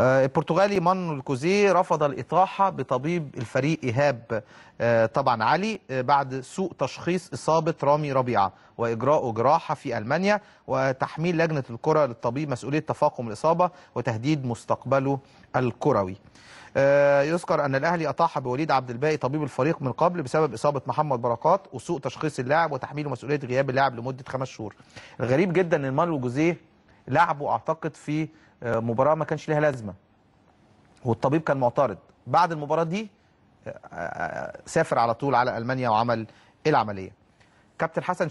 آه، البرتغالي مانو الكوزي رفض الإطاحة بطبيب الفريق إيهاب آه، طبعا علي آه، بعد سوء تشخيص إصابة رامي ربيعة وإجراء جراحة في ألمانيا وتحميل لجنة الكرة للطبيب مسؤولية تفاقم الإصابة وتهديد مستقبله الكروي يذكر أن الأهلي أطاح بوليد عبد الباقي طبيب الفريق من قبل بسبب إصابة محمد بركات وسوء تشخيص اللاعب وتحميله مسؤولية غياب اللاعب لمدة خمس شهور الغريب جدا أن مانو جوزيه لعبه اعتقد في آه، مباراه ما كانش ليها لازمه والطبيب كان معترض بعد المباراه دي آه، آه، سافر على طول على المانيا وعمل العمليه كابتن حسن